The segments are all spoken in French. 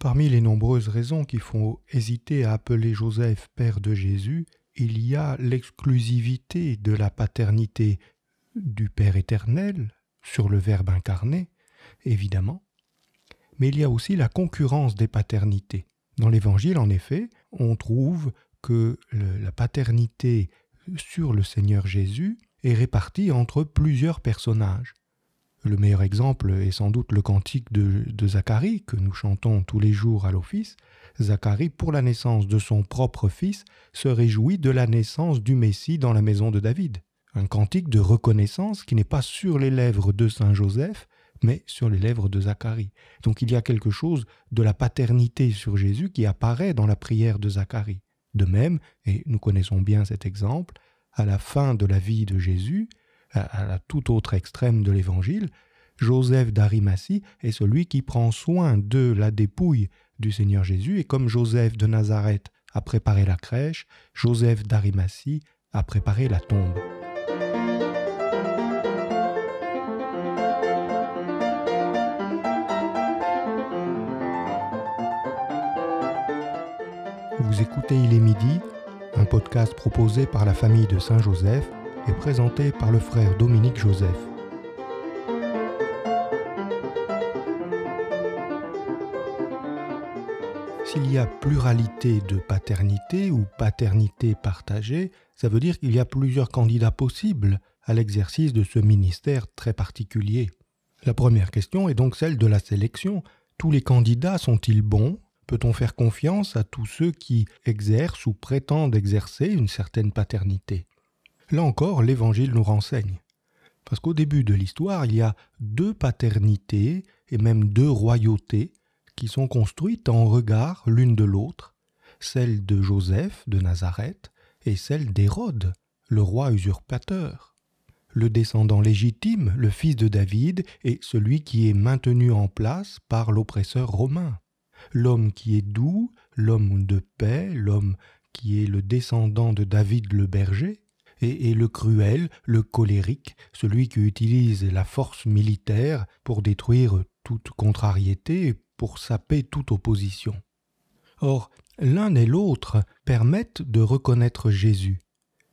Parmi les nombreuses raisons qui font hésiter à appeler Joseph Père de Jésus, il y a l'exclusivité de la paternité du Père éternel sur le Verbe incarné, évidemment, mais il y a aussi la concurrence des paternités. Dans l'Évangile, en effet, on trouve que la paternité sur le Seigneur Jésus est répartie entre plusieurs personnages. Le meilleur exemple est sans doute le cantique de, Zacharie que nous chantons tous les jours à l'office. Zacharie, pour la naissance de son propre fils, se réjouit de la naissance du Messie dans la maison de David. Un cantique de reconnaissance qui n'est pas sur les lèvres de Saint Joseph, mais sur les lèvres de Zacharie. Donc il y a quelque chose de la paternité sur Jésus qui apparaît dans la prière de Zacharie. De même, et nous connaissons bien cet exemple, à la fin de la vie de Jésus, à la tout autre extrême de l'évangile, Joseph d'Arimathie est celui qui prend soin de la dépouille du Seigneur Jésus, et comme Joseph de Nazareth a préparé la crèche, Joseph d'Arimatie a préparé la tombe. Vous écoutez Il est midi, un podcast proposé par la famille de Saint-Joseph est présenté par le frère Dominique Joseph. S'il y a pluralité de paternité ou paternité partagée, ça veut dire qu'il y a plusieurs candidats possibles à l'exercice de ce ministère très particulier. La première question est donc celle de la sélection. Tous les candidats sont-ils bons Peut-on faire confiance à tous ceux qui exercent ou prétendent exercer une certaine paternité Là encore, l'Évangile nous renseigne. Parce qu'au début de l'histoire, il y a deux paternités et même deux royautés qui sont construites en regard l'une de l'autre, celle de Joseph de Nazareth et celle d'Hérode, le roi usurpateur. Le descendant légitime, le fils de David, est celui qui est maintenu en place par l'oppresseur romain. L'homme qui est doux, l'homme de paix, l'homme qui est le descendant de David le berger, et, le cruel, le colérique, celui qui utilise la force militaire pour détruire toute contrariété et pour saper toute opposition. Or, l'un et l'autre permettent de reconnaître Jésus.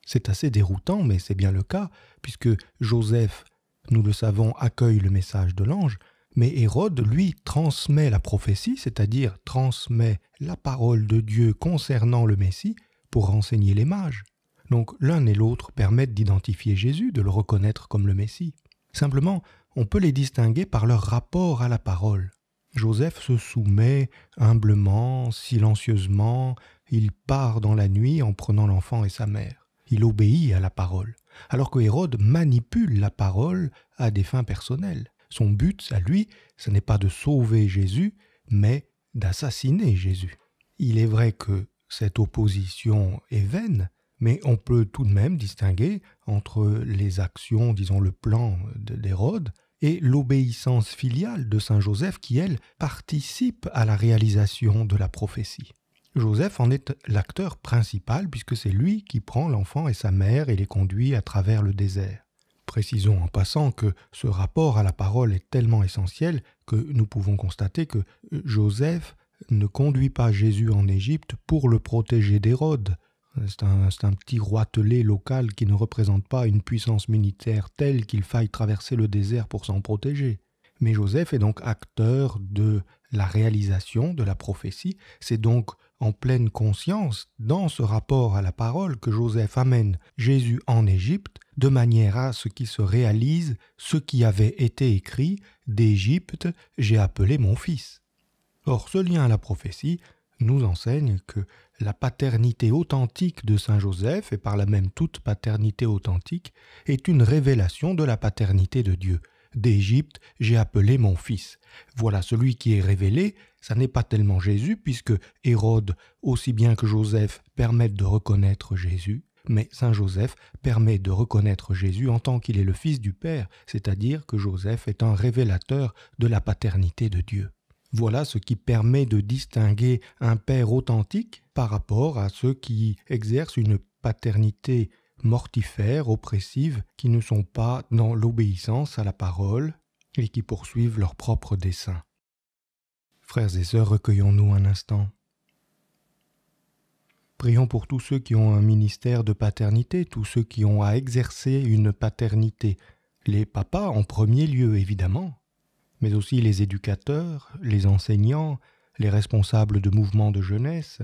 C'est assez déroutant, mais c'est bien le cas, puisque Joseph, nous le savons, accueille le message de l'ange, mais Hérode, lui, transmet la prophétie, c'est-à-dire transmet la parole de Dieu concernant le Messie pour renseigner les mages. Donc l'un et l'autre permettent d'identifier Jésus, de le reconnaître comme le Messie. Simplement, on peut les distinguer par leur rapport à la parole. Joseph se soumet humblement, silencieusement, il part dans la nuit en prenant l'enfant et sa mère. Il obéit à la parole, alors que Hérode manipule la parole à des fins personnelles. Son but, à lui, ce n'est pas de sauver Jésus, mais d'assassiner Jésus. Il est vrai que cette opposition est vaine, mais on peut tout de même distinguer entre les actions, disons le plan d'Hérode, et l'obéissance filiale de Saint Joseph qui, elle, participe à la réalisation de la prophétie. Joseph en est l'acteur principal puisque c'est lui qui prend l'enfant et sa mère et les conduit à travers le désert. Précisons en passant que ce rapport à la parole est tellement essentiel que nous pouvons constater que euh, Joseph ne conduit pas Jésus en Égypte pour le protéger d'Hérode, c'est un, petit roitelet local qui ne représente pas une puissance militaire telle qu'il faille traverser le désert pour s'en protéger. Mais Joseph est donc acteur de la réalisation de la prophétie, c'est donc en pleine conscience, dans ce rapport à la parole, que Joseph amène Jésus en Égypte, de manière à ce qu'il se réalise ce qui avait été écrit D'Égypte, j'ai appelé mon fils. Or, ce lien à la prophétie nous enseigne que la paternité authentique de Saint Joseph, et par là même toute paternité authentique, est une révélation de la paternité de Dieu. D'Égypte, j'ai appelé mon fils. Voilà celui qui est révélé, ça n'est pas tellement Jésus, puisque Hérode, aussi bien que Joseph, permettent de reconnaître Jésus, mais Saint Joseph permet de reconnaître Jésus en tant qu'il est le fils du Père, c'est-à-dire que Joseph est un révélateur de la paternité de Dieu. Voilà ce qui permet de distinguer un père authentique par rapport à ceux qui exercent une paternité mortifère, oppressive, qui ne sont pas dans l'obéissance à la parole et qui poursuivent leur propre dessein. Frères et sœurs, recueillons-nous un instant. Prions pour tous ceux qui ont un ministère de paternité, tous ceux qui ont à exercer une paternité, les papas en premier lieu évidemment mais aussi les éducateurs, les enseignants, les responsables de mouvements de jeunesse,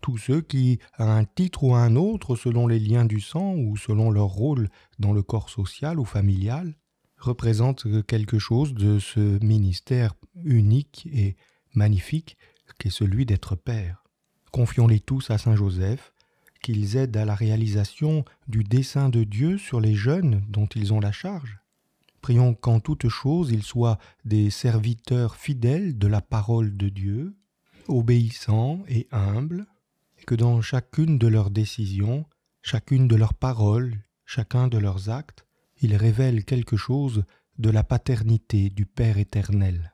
tous ceux qui, à un titre ou à un autre, selon les liens du sang ou selon leur rôle dans le corps social ou familial, représentent quelque chose de ce ministère unique et magnifique qu'est celui d'être Père. Confions-les tous à Saint Joseph, qu'ils aident à la réalisation du dessein de Dieu sur les jeunes dont ils ont la charge. Prions qu'en toute chose ils soient des serviteurs fidèles de la parole de Dieu, obéissants et humbles, et que dans chacune de leurs décisions, chacune de leurs paroles, chacun de leurs actes, ils révèlent quelque chose de la paternité du Père éternel.